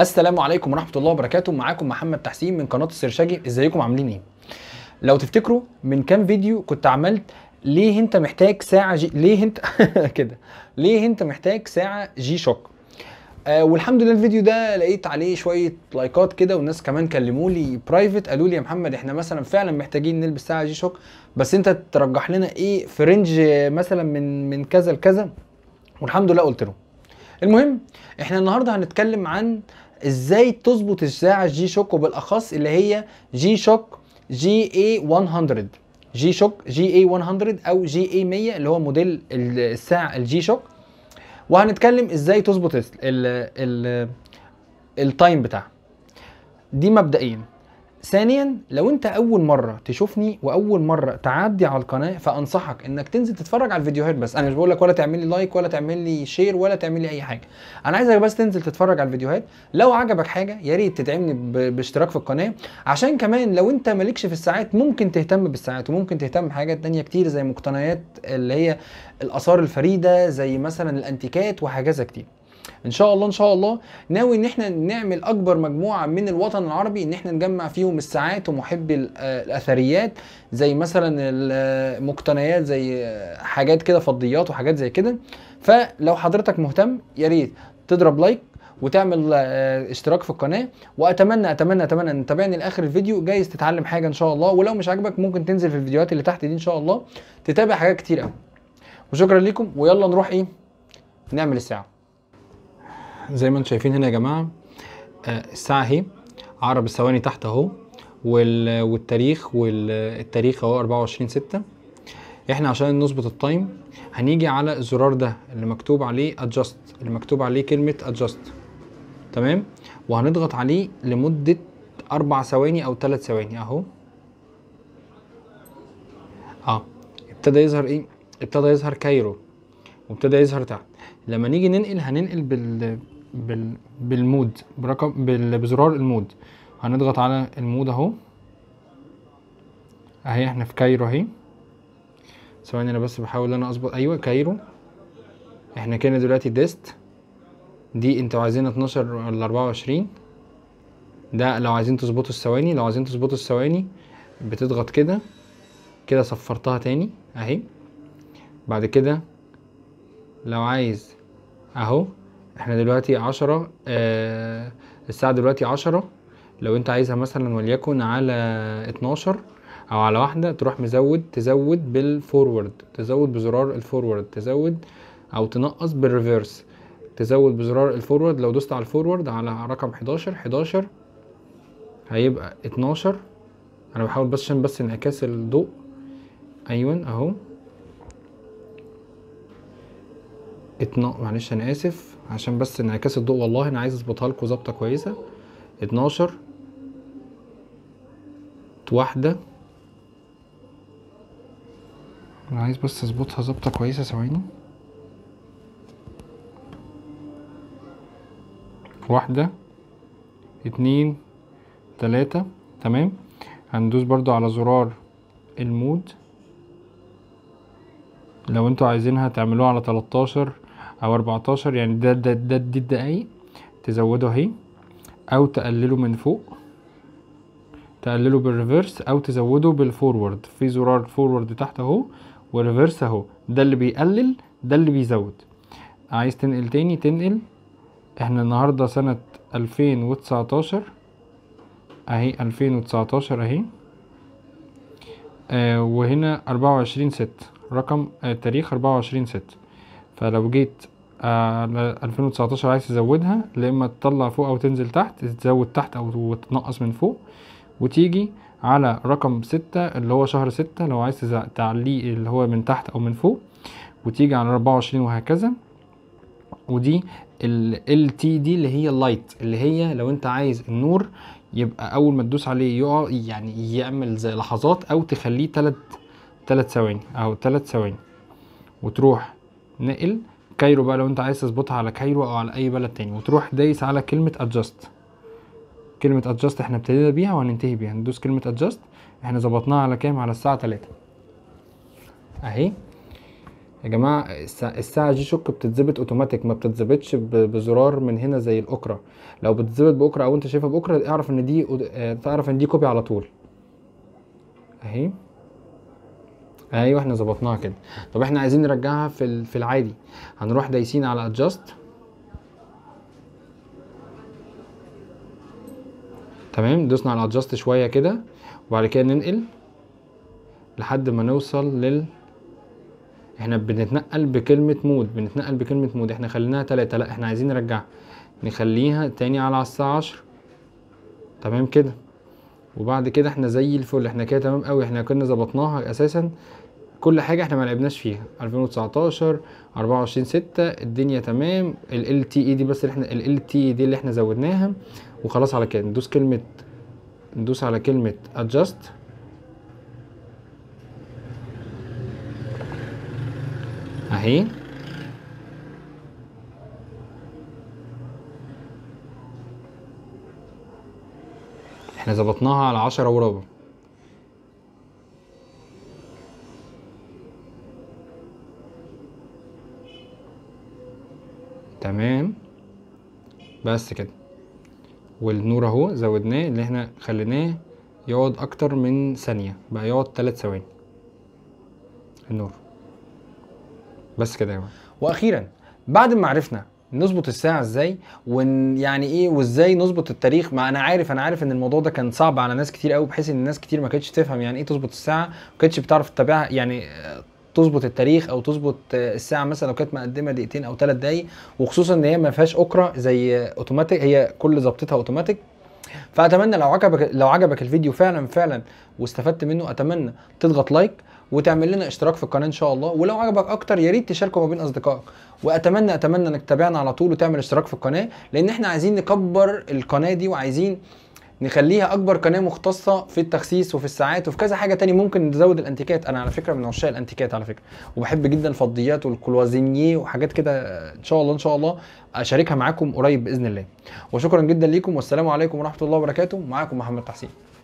السلام عليكم ورحمه الله وبركاته معاكم محمد تحسين من قناه السرشاجي ازيكم عاملين ايه لو تفتكروا من كام فيديو كنت عملت ليه انت محتاج ساعه جي... ليه انت كده ليه انت محتاج ساعه جي شوك آه والحمد لله الفيديو ده لقيت عليه شويه لايكات كده والناس كمان كلموا لي برايفت قالوا لي يا محمد احنا مثلا فعلا محتاجين نلبس ساعه جي شوك بس انت ترجح لنا ايه في رينج مثلا من من كذا لكذا والحمد لله قلت له المهم احنا النهارده هنتكلم عن آه ازاي تظبط الساعه جي شوك وبالاخص اللي هي جي شوك جي اي 100 جي شوك جي اي 100 او جي اي 100 اللي هو موديل الساعه الجي شوك وهنتكلم ازاي تظبط التايم بتاعها دي مبدئيا ثانيا لو انت اول مره تشوفني واول مره تعدي على القناه فانصحك انك تنزل تتفرج على الفيديوهات بس انا مش بقول لك ولا تعمل لي لايك ولا تعمل لي شير ولا تعمل لي اي حاجه انا عايزك بس تنزل تتفرج على الفيديوهات لو عجبك حاجه يا ريت تدعمني باشتراك في القناه عشان كمان لو انت مالكش في الساعات ممكن تهتم بالساعات وممكن تهتم بحاجات تانية كتير زي مقتنيات اللي هي الاثار الفريده زي مثلا الانتيكات وهكذا كتير ان شاء الله ان شاء الله ناوي ان احنا نعمل اكبر مجموعه من الوطن العربي ان احنا نجمع فيهم الساعات ومحبي الاثريات زي مثلا المقتنيات زي حاجات كده فضيات وحاجات زي كده فلو حضرتك مهتم يا ريت تضرب لايك وتعمل آه، اشتراك في القناه واتمنى اتمنى اتمنى ان تتابعني لاخر الفيديو جايز تتعلم حاجه ان شاء الله ولو مش عاجبك ممكن تنزل في الفيديوهات اللي تحت دي ان شاء الله تتابع حاجات كتير قوي وشكرا لكم ويلا نروح ايه نعمل الساعه زي ما انتم شايفين هنا يا جماعه آه، الساعه اهي عرب الثواني تحت اهو والتاريخ والتاريخ اهو 24 6 احنا عشان نظبط التايم هنيجي على الزرار ده اللي مكتوب عليه ادجاست اللي مكتوب عليه كلمه ادجاست تمام وهنضغط عليه لمده اربع ثواني او ثلاث ثواني اهو اه ابتدى يظهر ايه ابتدى يظهر كايرو وابتدى يظهر تحت لما نيجي ننقل هننقل بال بال بالمود برقم بال بزرار المود هنضغط على المود اهو اهي احنا في كايرو اهي ثواني انا بس بحاول انا اظبط ايوه كايرو احنا كده دلوقتي ديست دي انتوا عايزين 12 ولا 24 ده لو عايزين تظبطوا الثواني لو عايزين تظبطوا الثواني بتضغط كده كده صفرتها تاني اهي بعد كده لو عايز اهو احنا دلوقتي عشرة آه الساعة دلوقتي عشرة لو انت عايزها مثلا وليكن على اتناشر او على واحدة تروح مزود تزود بالفورورد تزود بزرار الفورورد تزود او تنقص بالريفيرس تزود بزرار الفورورد لو دوست على الفورورد على رقم حداشر حداشر هيبقى اتناشر انا بحاول بس عشان بس انعكاس الضوء ايون اهو اتنا معلش انا اسف عشان بس انعكاس الضوء والله انا عايز اظبطها لكم ظبطه كويسه 12 واحده انا عايز بس اظبطها ظبطه كويسه ثواني واحده اتنين تلاتة تمام هندوس برضو على زرار المود لو انتوا عايزينها تعملوها على 13 او 14 يعني ده ده ده دي الدقايق تزوده اهي او تقلله من فوق تقلله بالريفرس او تزوده بالفورورد في زرار فورورد تحت اهو وريفرس اهو ده اللي بيقلل ده اللي بيزود عايز تنقل تاني تنقل احنا النهارده سنة 2019 اهي 2019 اهي آه وهنا 24 ست رقم آه تاريخ 24 ست فلو جيت آه، على 2019 عايز تزودها لا اما تطلع فوق او تنزل تحت تزود تحت او تنقص من فوق وتيجي على رقم ستة اللي هو شهر ستة لو عايز تعليق اللي هو من تحت او من فوق وتيجي على 24 وهكذا ودي ال تي دي اللي هي اللايت اللي هي لو انت عايز النور يبقى اول ما تدوس عليه يقع يعني يعمل زي لحظات او تخليه تلت تلت ثواني او تلت ثواني وتروح نقل كايرو بقى لو انت عايز تظبطها على كايرو او على اي بلد تاني وتروح دايس على كلمه ادجاست كلمه ادجاست احنا ابتدينا بيها وهننتهي بيها ندوس كلمه ادجاست احنا ظبطناها على كام على الساعه تلاتة اهي يا جماعه الساعه جي شوك بتتظبط اوتوماتيك ما بتتظبطش بزرار من هنا زي الاوكرا لو بتتظبط باوكرا او انت شايفها باوكرا اعرف ان دي آه، تعرف ان دي كوبي على طول اهي ايوه احنا ظبطناها كده طب احنا عايزين نرجعها في في العادي هنروح دايسين على ادجاست تمام دوسنا على ادجاست شويه كده وبعد كده ننقل لحد ما نوصل لل احنا بنتنقل بكلمه مود بنتنقل بكلمه مود احنا خليناها 3 لا احنا عايزين نرجعها نخليها تاني على الساعه 10 تمام كده وبعد كده احنا زي الفل احنا كده تمام قوي احنا كنا ظبطناها اساسا كل حاجه احنا ما لعبناش فيها 2019 24 6 الدنيا تمام ال LTE دي بس اللي احنا ال LTE دي اللي احنا زودناها وخلاص على كده ندوس كلمه ندوس على كلمه adjust اهي احنا ظبطناها على عشرة وربع تمام بس كده والنور اهو زودناه اللي احنا خليناه يقعد اكتر من ثانية بقى يقعد ثلاث ثواني النور بس كده يا جماعة واخيرا بعد ما عرفنا نظبط الساعه ازاي يعني ايه وازاي نظبط التاريخ ما انا عارف انا عارف ان الموضوع ده كان صعب على ناس كتير قوي بحيث ان الناس كتير ما كانتش تفهم يعني ايه تظبط الساعه ما كانتش بتعرف تتابعها يعني تظبط التاريخ او تظبط الساعه مثلا لو كانت مقدمه دقيقتين او ثلاث دقايق وخصوصا ان هي ما فيهاش اكرة زي اوتوماتيك هي كل ظبطتها اوتوماتيك فاتمنى لو عجبك لو عجبك الفيديو فعلا فعلا واستفدت منه اتمنى تضغط لايك وتعمل لنا اشتراك في القناه ان شاء الله ولو عجبك اكتر يا ريت تشاركه ما بين اصدقائك واتمنى اتمنى انك تتابعنا على طول وتعمل اشتراك في القناه لان احنا عايزين نكبر القناه دي وعايزين نخليها اكبر قناه مختصه في التخسيس وفي الساعات وفي كذا حاجه تاني ممكن نزود الانتيكات انا على فكره من عشاق الانتيكات على فكره وبحب جدا الفضيات والكلوازينيه وحاجات كده ان شاء الله ان شاء الله اشاركها معاكم قريب باذن الله وشكرا جدا ليكم والسلام عليكم ورحمه الله وبركاته معاكم محمد تحسين